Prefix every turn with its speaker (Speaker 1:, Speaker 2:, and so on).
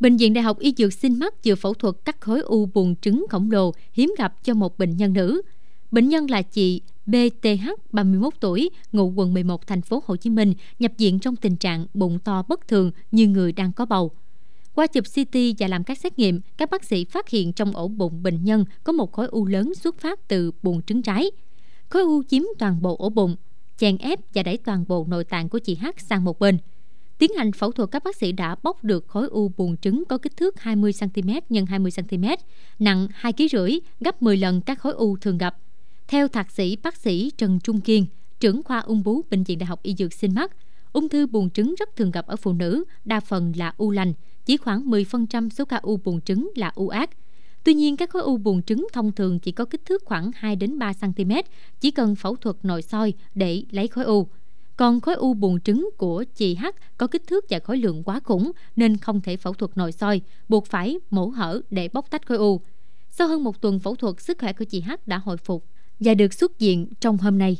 Speaker 1: Bệnh viện Đại học Y Dược Sinh mắt vừa phẫu thuật cắt khối u buồng trứng khổng lồ hiếm gặp cho một bệnh nhân nữ. Bệnh nhân là chị BTH 31 tuổi, ngụ quận 11 thành phố Hồ Chí Minh, nhập viện trong tình trạng bụng to bất thường như người đang có bầu. Qua chụp CT và làm các xét nghiệm, các bác sĩ phát hiện trong ổ bụng bệnh nhân có một khối u lớn xuất phát từ buồng trứng trái. Khối u chiếm toàn bộ ổ bụng, chèn ép và đẩy toàn bộ nội tạng của chị H sang một bên. Tiến hành phẫu thuật các bác sĩ đã bóc được khối u buồng trứng có kích thước 20 cm x 20 cm, nặng 2 kg rưỡi, gấp 10 lần các khối u thường gặp. Theo thạc sĩ bác sĩ Trần Trung Kiên, trưởng khoa ung bú bệnh viện Đại học Y Dược sinh mắt, ung thư buồng trứng rất thường gặp ở phụ nữ, đa phần là u lành, chỉ khoảng 10% số ca u buồng trứng là u ác. Tuy nhiên, các khối u buồng trứng thông thường chỉ có kích thước khoảng 2 đến 3 cm, chỉ cần phẫu thuật nội soi để lấy khối u. Còn khối u buồn trứng của chị H có kích thước và khối lượng quá khủng nên không thể phẫu thuật nội soi, buộc phải mổ hở để bóc tách khối u. Sau hơn một tuần phẫu thuật, sức khỏe của chị H đã hồi phục và được xuất viện trong hôm nay.